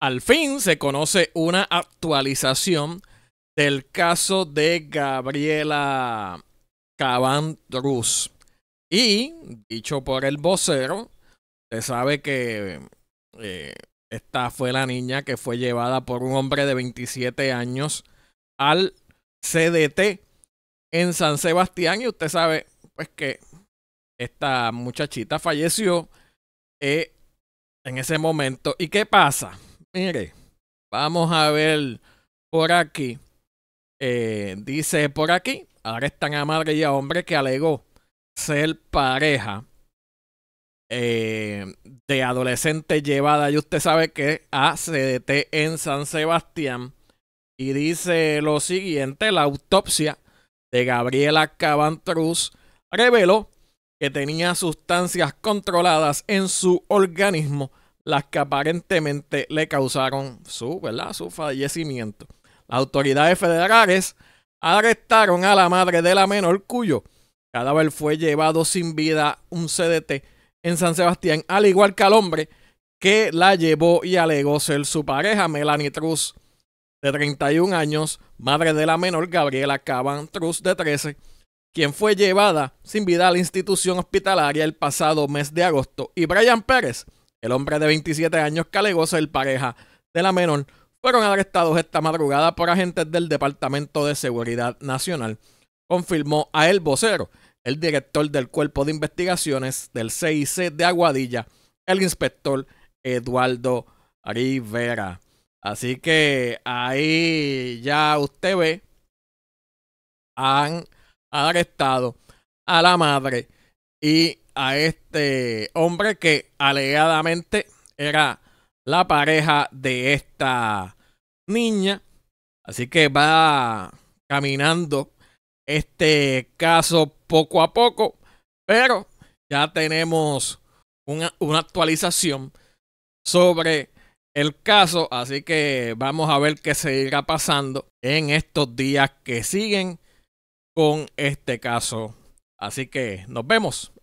Al fin se conoce una actualización del caso de Gabriela Cabán Y, dicho por el vocero, se sabe que eh, esta fue la niña que fue llevada por un hombre de 27 años al CDT en San Sebastián. Y usted sabe, pues, que esta muchachita falleció eh, en ese momento. ¿Y qué pasa? Mire, vamos a ver por aquí. Eh, dice por aquí, están a madre y a hombre que alegó ser pareja eh, de adolescente llevada, y usted sabe que a CDT en San Sebastián. Y dice lo siguiente, la autopsia de Gabriela Cabantruz reveló que tenía sustancias controladas en su organismo las que aparentemente le causaron su, ¿verdad? su fallecimiento. Las autoridades federales arrestaron a la madre de la menor cuyo cadáver fue llevado sin vida un CDT en San Sebastián, al igual que al hombre que la llevó y alegó ser su pareja, Melanie Truss, de 31 años, madre de la menor Gabriela Caban Truss, de 13, quien fue llevada sin vida a la institución hospitalaria el pasado mes de agosto, y Brian Pérez, el hombre de 27 años que alegó ser pareja de la menor fueron arrestados esta madrugada por agentes del Departamento de Seguridad Nacional, confirmó a El Vocero, el director del Cuerpo de Investigaciones del CIC de Aguadilla, el inspector Eduardo Rivera. Así que ahí ya usted ve, han arrestado a la madre y a este hombre que alegadamente era la pareja de esta niña. Así que va caminando este caso poco a poco, pero ya tenemos una, actualización sobre el caso, así que vamos a ver qué se irá pasando en estos días que siguen con este caso. Así que nos vemos